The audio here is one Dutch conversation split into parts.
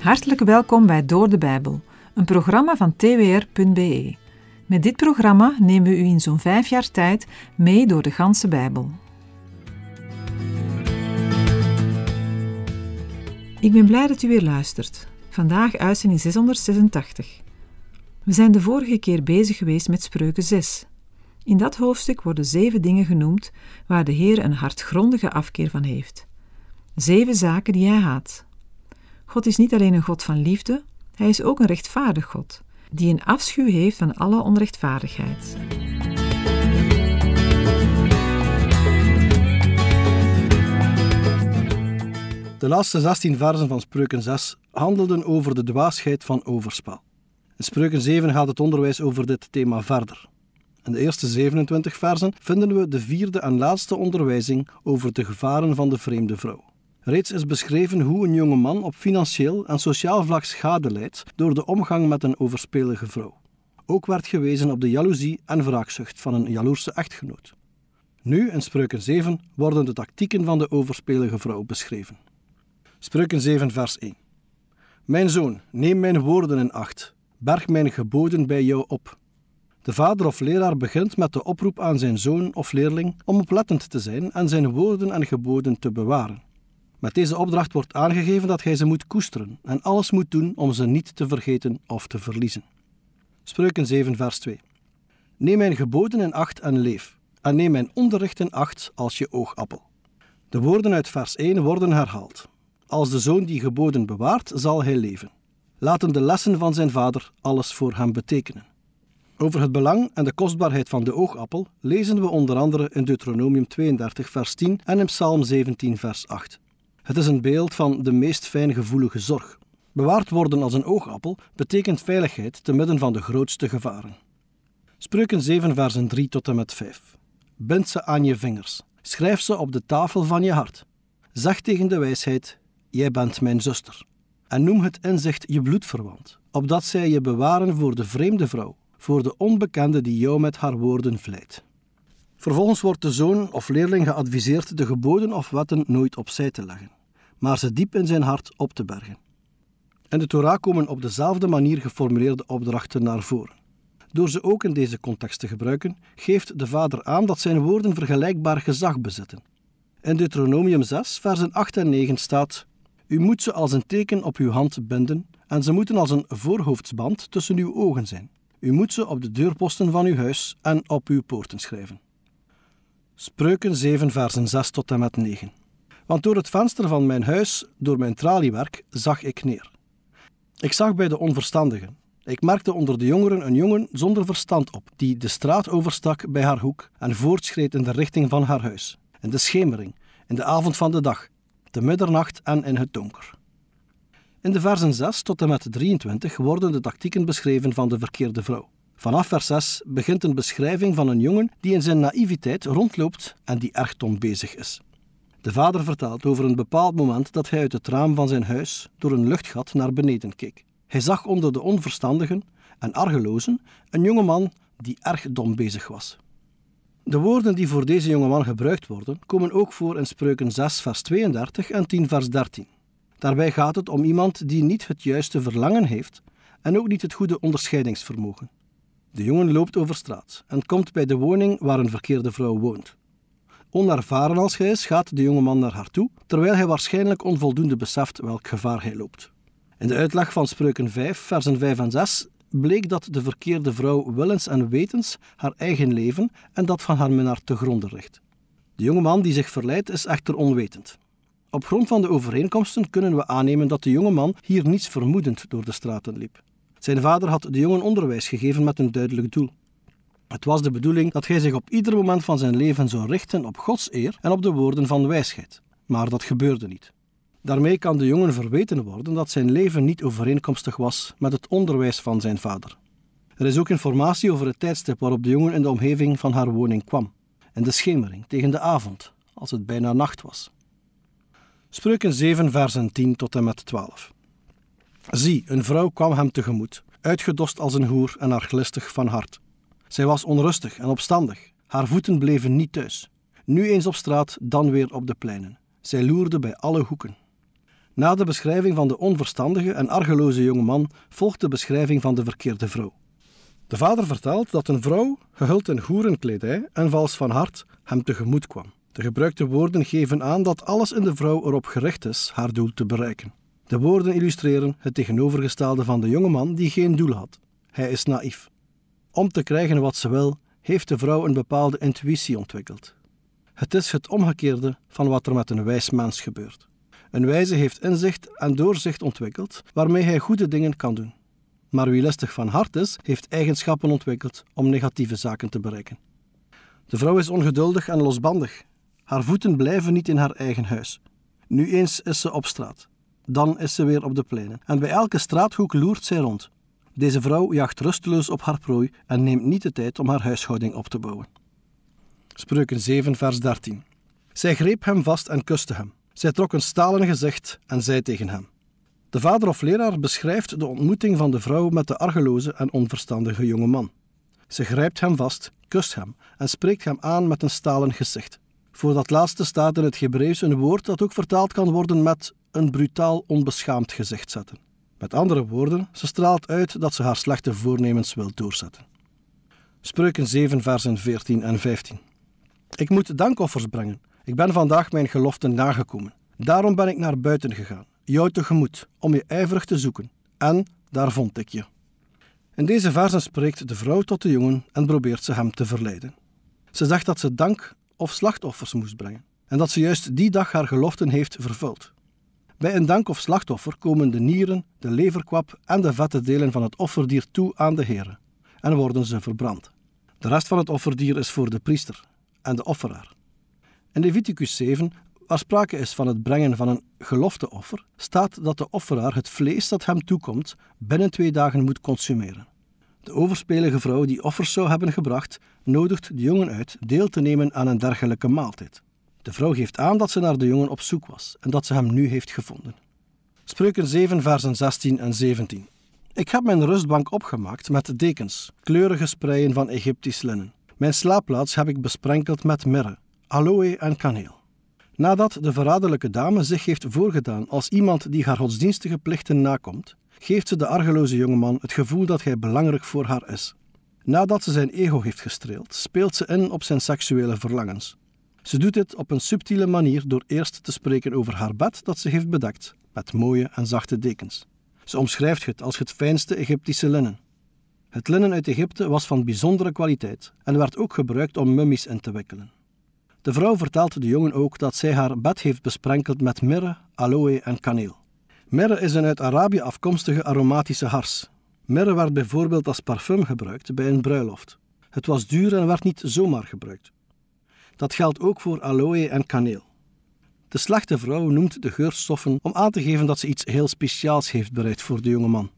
Hartelijk welkom bij Door de Bijbel, een programma van twr.be. Met dit programma nemen we u in zo'n vijf jaar tijd mee door de ganse Bijbel. Ik ben blij dat u weer luistert. Vandaag uitzending 686. We zijn de vorige keer bezig geweest met Spreuken 6. In dat hoofdstuk worden zeven dingen genoemd waar de Heer een hartgrondige afkeer van heeft. Zeven zaken die hij haat. God is niet alleen een God van liefde, hij is ook een rechtvaardig God, die een afschuw heeft van alle onrechtvaardigheid. De laatste 16 versen van Spreuken 6 handelden over de dwaasheid van overspel. In Spreuken 7 gaat het onderwijs over dit thema verder. In de eerste 27 versen vinden we de vierde en laatste onderwijzing over de gevaren van de vreemde vrouw. Reeds is beschreven hoe een jonge man op financieel en sociaal vlak schade leidt door de omgang met een overspelige vrouw. Ook werd gewezen op de jaloezie en wraakzucht van een jaloerse echtgenoot. Nu, in Spreuken 7, worden de tactieken van de overspelige vrouw beschreven. Spreuken 7, vers 1. Mijn zoon, neem mijn woorden in acht. Berg mijn geboden bij jou op. De vader of leraar begint met de oproep aan zijn zoon of leerling om oplettend te zijn en zijn woorden en geboden te bewaren. Met deze opdracht wordt aangegeven dat gij ze moet koesteren en alles moet doen om ze niet te vergeten of te verliezen. Spreuken 7, vers 2. Neem mijn geboden in acht en leef, en neem mijn onderricht in acht als je oogappel. De woorden uit vers 1 worden herhaald. Als de zoon die geboden bewaart, zal hij leven. Laten de lessen van zijn vader alles voor hem betekenen. Over het belang en de kostbaarheid van de oogappel lezen we onder andere in Deuteronomium 32, vers 10 en in Psalm 17, vers 8. Het is een beeld van de meest fijngevoelige zorg. Bewaard worden als een oogappel betekent veiligheid te midden van de grootste gevaren. Spreuken 7, versen 3 tot en met 5. Bind ze aan je vingers, schrijf ze op de tafel van je hart. Zeg tegen de wijsheid: Jij bent mijn zuster. En noem het inzicht je bloedverwant, opdat zij je bewaren voor de vreemde vrouw, voor de onbekende die jou met haar woorden vleit. Vervolgens wordt de zoon of leerling geadviseerd de geboden of wetten nooit opzij te leggen, maar ze diep in zijn hart op te bergen. In de Torah komen op dezelfde manier geformuleerde opdrachten naar voren. Door ze ook in deze context te gebruiken, geeft de vader aan dat zijn woorden vergelijkbaar gezag bezitten. In Deuteronomium 6, versen 8 en 9 staat: U moet ze als een teken op uw hand binden, en ze moeten als een voorhoofdsband tussen uw ogen zijn. U moet ze op de deurposten van uw huis en op uw poorten schrijven. Spreuken 7, versen 6 tot en met 9. Want door het venster van mijn huis, door mijn traliewerk, zag ik neer. Ik zag bij de onverstandigen. Ik merkte onder de jongeren een jongen zonder verstand op, die de straat overstak bij haar hoek en voortschreed in de richting van haar huis. In de schemering, in de avond van de dag, de middernacht en in het donker. In de versen 6 tot en met 23 worden de tactieken beschreven van de verkeerde vrouw. Vanaf vers 6 begint een beschrijving van een jongen die in zijn naïviteit rondloopt en die erg dom bezig is. De vader vertelt over een bepaald moment dat hij uit het raam van zijn huis door een luchtgat naar beneden keek. Hij zag onder de onverstandigen en argelozen een jongeman die erg dom bezig was. De woorden die voor deze jongeman gebruikt worden, komen ook voor in Spreuken 6, vers 32 en 10, vers 13. Daarbij gaat het om iemand die niet het juiste verlangen heeft en ook niet het goede onderscheidingsvermogen. De jongen loopt over straat en komt bij de woning waar een verkeerde vrouw woont. Onervaren als hij is, gaat de jongeman naar haar toe, terwijl hij waarschijnlijk onvoldoende beseft welk gevaar hij loopt. In de uitleg van Spreuken 5, versen 5 en 6 bleek dat de verkeerde vrouw willens en wetens haar eigen leven en dat van haar minnaar te gronden richt. De jongeman die zich verleidt is echter onwetend. Op grond van de overeenkomsten kunnen we aannemen dat de jongeman hier niets vermoedend door de straten liep. Zijn vader had de jongen onderwijs gegeven met een duidelijk doel. Het was de bedoeling dat hij zich op ieder moment van zijn leven zou richten op Gods eer en op de woorden van wijsheid. Maar dat gebeurde niet. Daarmee kan de jongen verweten worden dat zijn leven niet overeenkomstig was met het onderwijs van zijn vader. Er is ook informatie over het tijdstip waarop de jongen in de omgeving van haar woning kwam, en de schemering tegen de avond, als het bijna nacht was. Spreuken 7, versen 10 tot en met 12. Zie, een vrouw kwam hem tegemoet, uitgedost als een hoer en arglistig van hart. Zij was onrustig en opstandig. Haar voeten bleven niet thuis. Nu eens op straat, dan weer op de pleinen. Zij loerde bij alle hoeken. Na de beschrijving van de onverstandige en argeloze jonge man volgt de beschrijving van de verkeerde vrouw. De vader vertelt dat een vrouw, gehuld in hoerenkledij en vals van hart, hem tegemoet kwam. De gebruikte woorden geven aan dat alles in de vrouw erop gericht is haar doel te bereiken. De woorden illustreren het tegenovergestelde van de jonge man die geen doel had. Hij is naïef. Om te krijgen wat ze wil, heeft de vrouw een bepaalde intuïtie ontwikkeld. Het is het omgekeerde van wat er met een wijs mens gebeurt. Een wijze heeft inzicht en doorzicht ontwikkeld waarmee hij goede dingen kan doen. Maar wie listig van hart is, heeft eigenschappen ontwikkeld om negatieve zaken te bereiken. De vrouw is ongeduldig en losbandig. Haar voeten blijven niet in haar eigen huis. Nu eens is ze op straat. Dan is ze weer op de pleinen. En bij elke straathoek loert zij rond. Deze vrouw jacht rusteloos op haar prooi en neemt niet de tijd om haar huishouding op te bouwen. Spreuken 7, vers 13. Zij greep hem vast en kuste hem. Zij trok een stalen gezicht en zei tegen hem. De vader of leraar beschrijft de ontmoeting van de vrouw met de argeloze en onverstandige jonge man. Ze grijpt hem vast, kust hem en spreekt hem aan met een stalen gezicht. Voor dat laatste staat in het Hebreeuws een woord dat ook vertaald kan worden met een brutaal onbeschaamd gezicht zetten. Met andere woorden, ze straalt uit dat ze haar slechte voornemens wil doorzetten. Spreuken 7, versen 14 en 15. Ik moet dankoffers brengen. Ik ben vandaag mijn geloften nagekomen. Daarom ben ik naar buiten gegaan, jou tegemoet, om je ijverig te zoeken. En daar vond ik je. In deze versen spreekt de vrouw tot de jongen en probeert ze hem te verleiden. Ze zegt dat ze dank of slachtoffers moest brengen en dat ze juist die dag haar geloften heeft vervuld. Bij een dank- of slachtoffer komen de nieren, de leverkwap en de vette delen van het offerdier toe aan de Here en worden ze verbrand. De rest van het offerdier is voor de priester en de offeraar. In Leviticus 7, waar sprake is van het brengen van een gelofteoffer, staat dat de offeraar het vlees dat hem toekomt binnen twee dagen moet consumeren. De overspelige vrouw die offers zou hebben gebracht, nodigt de jongen uit deel te nemen aan een dergelijke maaltijd. De vrouw geeft aan dat ze naar de jongen op zoek was en dat ze hem nu heeft gevonden. Spreuken 7, versen 16 en 17. Ik heb mijn rustbank opgemaakt met dekens, kleurige spreien van Egyptisch linnen. Mijn slaapplaats heb ik besprenkeld met mirre, aloë en kaneel. Nadat de verraderlijke dame zich heeft voorgedaan als iemand die haar godsdienstige plichten nakomt, geeft ze de argeloze jongeman het gevoel dat hij belangrijk voor haar is. Nadat ze zijn ego heeft gestreeld, speelt ze in op zijn seksuele verlangens. Ze doet dit op een subtiele manier door eerst te spreken over haar bed dat ze heeft bedekt, met mooie en zachte dekens. Ze omschrijft het als het fijnste Egyptische linnen. Het linnen uit Egypte was van bijzondere kwaliteit en werd ook gebruikt om mummies in te wikkelen. De vrouw vertelt de jongen ook dat zij haar bed heeft besprenkeld met mirre, aloë en kaneel. Mirre is een uit Arabië afkomstige aromatische hars. Mirre werd bijvoorbeeld als parfum gebruikt bij een bruiloft. Het was duur en werd niet zomaar gebruikt. Dat geldt ook voor aloe en kaneel. De slechte vrouw noemt de geurstoffen om aan te geven dat ze iets heel speciaals heeft bereid voor de jonge man.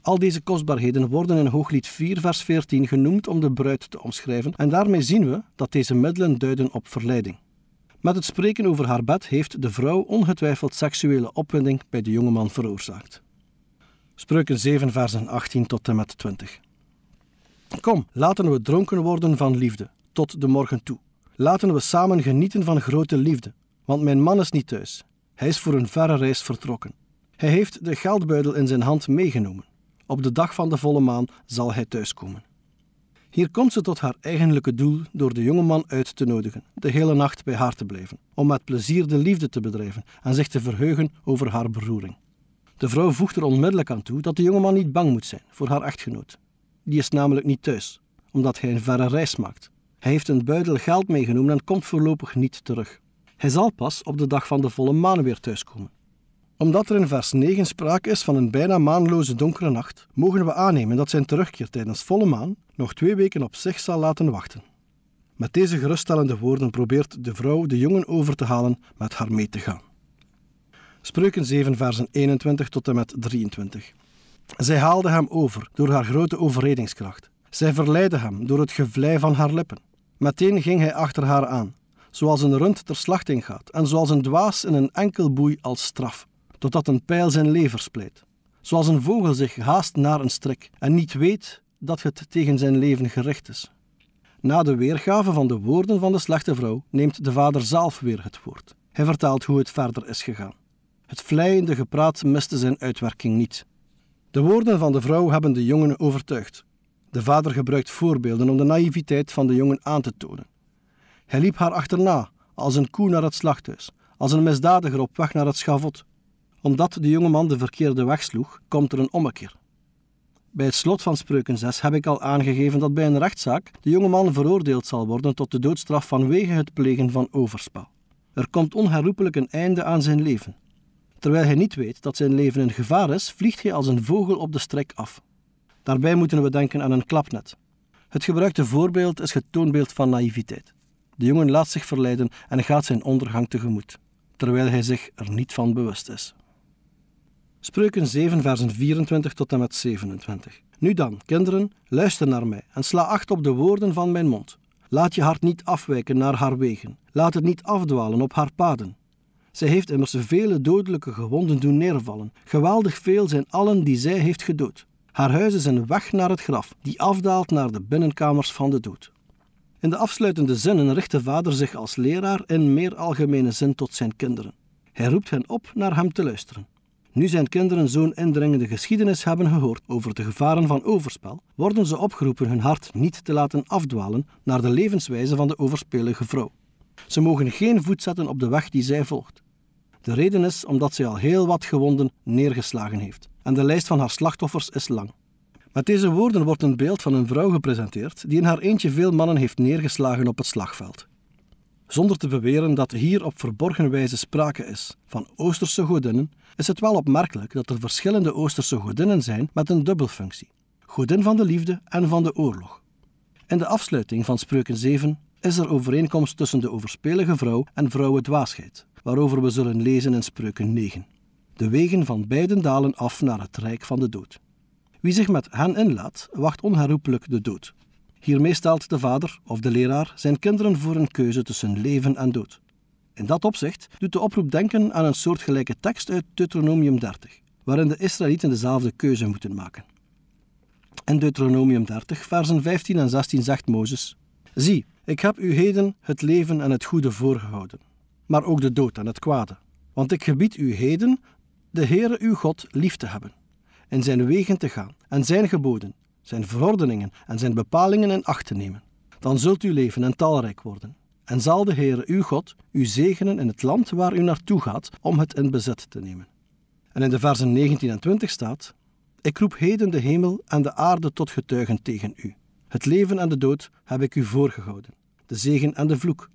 Al deze kostbaarheden worden in Hooglied 4, vers 14 genoemd om de bruid te omschrijven, en daarmee zien we dat deze middelen duiden op verleiding. Met het spreken over haar bed heeft de vrouw ongetwijfeld seksuele opwinding bij de jonge man veroorzaakt. Spreuken 7, versen 18 tot en met 20. Kom, laten we dronken worden van liefde, tot de morgen toe. Laten we samen genieten van grote liefde, want mijn man is niet thuis. Hij is voor een verre reis vertrokken. Hij heeft de geldbuidel in zijn hand meegenomen. Op de dag van de volle maan zal hij thuiskomen. Hier komt ze tot haar eigenlijke doel door de jonge man uit te nodigen, de hele nacht bij haar te blijven, om met plezier de liefde te bedrijven en zich te verheugen over haar beroering. De vrouw voegt er onmiddellijk aan toe dat de jonge man niet bang moet zijn voor haar echtgenoot. Die is namelijk niet thuis, omdat hij een verre reis maakt hij heeft een buidel geld meegenomen en komt voorlopig niet terug. Hij zal pas op de dag van de volle maan weer thuiskomen. Omdat er in vers 9 sprake is van een bijna maanloze donkere nacht, mogen we aannemen dat zijn terugkeer tijdens volle maan nog twee weken op zich zal laten wachten. Met deze geruststellende woorden probeert de vrouw de jongen over te halen met haar mee te gaan. Spreuken 7, versen 21 tot en met 23. Zij haalde hem over door haar grote overredingskracht. Zij verleidde hem door het gevlei van haar lippen. Meteen ging hij achter haar aan, zoals een rund ter slachting gaat en zoals een dwaas in een enkel boei als straf, totdat een pijl zijn lever splijt. Zoals een vogel zich haast naar een strik en niet weet dat het tegen zijn leven gericht is. Na de weergave van de woorden van de slechte vrouw neemt de vader zelf weer het woord. Hij vertaalt hoe het verder is gegaan. Het vleiende gepraat miste zijn uitwerking niet. De woorden van de vrouw hebben de jongen overtuigd, de vader gebruikt voorbeelden om de naïviteit van de jongen aan te tonen. Hij liep haar achterna, als een koe naar het slachthuis, als een misdadiger op weg naar het schavot. Omdat de jonge man de verkeerde weg sloeg, komt er een ommekeer. Bij het slot van Spreuken 6 heb ik al aangegeven dat bij een rechtszaak de jonge man veroordeeld zal worden tot de doodstraf vanwege het plegen van overspel. Er komt onherroepelijk een einde aan zijn leven. Terwijl hij niet weet dat zijn leven in gevaar is, vliegt hij als een vogel op de strek af. Daarbij moeten we denken aan een klapnet. Het gebruikte voorbeeld is het toonbeeld van naïviteit. De jongen laat zich verleiden en gaat zijn ondergang tegemoet, terwijl hij zich er niet van bewust is. Spreuken 7, versen 24 tot en met 27. Nu dan, kinderen, luister naar mij en sla acht op de woorden van mijn mond. Laat je hart niet afwijken naar haar wegen. Laat het niet afdwalen op haar paden. Zij heeft immers vele dodelijke gewonden doen neervallen. Geweldig veel zijn allen die zij heeft gedood. Haar huis is een weg naar het graf, die afdaalt naar de binnenkamers van de dood. In de afsluitende zinnen richt de vader zich als leraar in meer algemene zin tot zijn kinderen. Hij roept hen op naar hem te luisteren. Nu zijn kinderen zo'n indringende geschiedenis hebben gehoord over de gevaren van overspel, worden ze opgeroepen hun hart niet te laten afdwalen naar de levenswijze van de overspelige vrouw. Ze mogen geen voet zetten op de weg die zij volgt. De reden is omdat zij al heel wat gewonden neergeslagen heeft en de lijst van haar slachtoffers is lang. Met deze woorden wordt een beeld van een vrouw gepresenteerd die in haar eentje veel mannen heeft neergeslagen op het slagveld. Zonder te beweren dat hier op verborgen wijze sprake is van Oosterse godinnen, is het wel opmerkelijk dat er verschillende Oosterse godinnen zijn met een dubbelfunctie: godin van de liefde en van de oorlog. In de afsluiting van Spreuken 7 is er overeenkomst tussen de overspelige vrouw en vrouwendwaasheid, waarover we zullen lezen in Spreuken 9 de wegen van beiden dalen af naar het rijk van de dood. Wie zich met hen inlaat, wacht onherroepelijk de dood. Hiermee stelt de vader of de leraar zijn kinderen voor een keuze tussen leven en dood. In dat opzicht doet de oproep denken aan een soortgelijke tekst uit Deuteronomium 30, waarin de Israëlieten dezelfde keuze moeten maken. In Deuteronomium 30, versen 15 en 16 zegt Mozes: Zie, ik heb u heden het leven en het goede voorgehouden, maar ook de dood en het kwade. Want ik gebied u heden de Heere uw God lief te hebben, in zijn wegen te gaan en zijn geboden, zijn verordeningen en zijn bepalingen in acht te nemen. Dan zult u leven en talrijk worden. En zal de Heere uw God u zegenen in het land waar u naartoe gaat om het in bezit te nemen. En in de versen 19 en 20 staat: Ik roep heden de hemel en de aarde tot getuigen tegen u. Het leven en de dood heb ik u voorgehouden, de zegen en de vloek.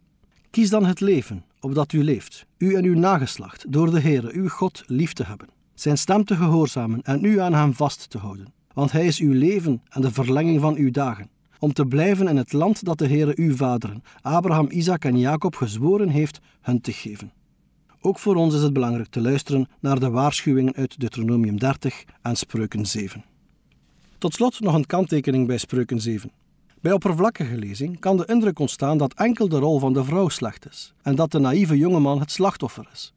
Kies dan het leven, opdat u leeft, u en uw nageslacht, door de Heere, uw God, lief te hebben, zijn stem te gehoorzamen en u aan hem vast te houden. Want hij is uw leven en de verlenging van uw dagen, om te blijven in het land dat de Heere uw vaderen, Abraham, Isaac en Jacob, gezworen heeft hun te geven. Ook voor ons is het belangrijk te luisteren naar de waarschuwingen uit Deuteronomium 30 en Spreuken 7. Tot slot nog een kanttekening bij Spreuken 7. Bij oppervlakkige lezing kan de indruk ontstaan dat enkel de rol van de vrouw slecht is en dat de naïeve jongeman het slachtoffer is.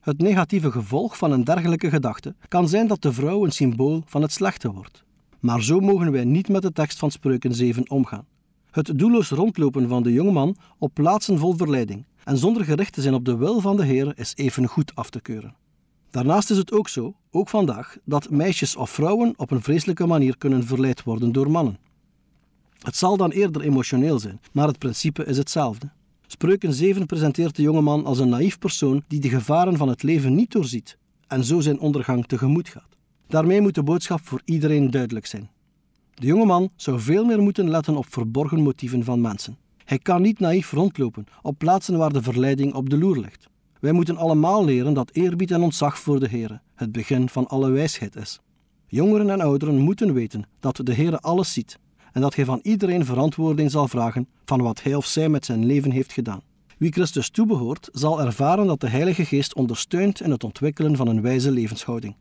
Het negatieve gevolg van een dergelijke gedachte kan zijn dat de vrouw een symbool van het slechte wordt. Maar zo mogen wij niet met de tekst van Spreuken 7 omgaan. Het doelloos rondlopen van de jongeman op plaatsen vol verleiding en zonder gericht te zijn op de wil van de Heer is even goed af te keuren. Daarnaast is het ook zo, ook vandaag, dat meisjes of vrouwen op een vreselijke manier kunnen verleid worden door mannen. Het zal dan eerder emotioneel zijn, maar het principe is hetzelfde. Spreuken 7 presenteert de jongeman als een naïef persoon die de gevaren van het leven niet doorziet en zo zijn ondergang tegemoet gaat. Daarmee moet de boodschap voor iedereen duidelijk zijn. De jongeman zou veel meer moeten letten op verborgen motieven van mensen. Hij kan niet naïef rondlopen op plaatsen waar de verleiding op de loer ligt. Wij moeten allemaal leren dat eerbied en ontzag voor de Heer het begin van alle wijsheid is. Jongeren en ouderen moeten weten dat de Heer alles ziet en dat hij van iedereen verantwoording zal vragen van wat hij of zij met zijn leven heeft gedaan. Wie Christus toebehoort, zal ervaren dat de Heilige Geest ondersteunt in het ontwikkelen van een wijze levenshouding.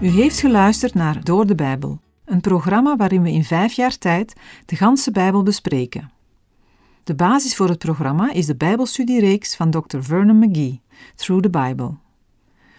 U heeft geluisterd naar Door de Bijbel, een programma waarin we in vijf jaar tijd de ganse Bijbel bespreken. De basis voor het programma is de Bijbelstudiereeks van Dr. Vernon McGee, Through the Bible.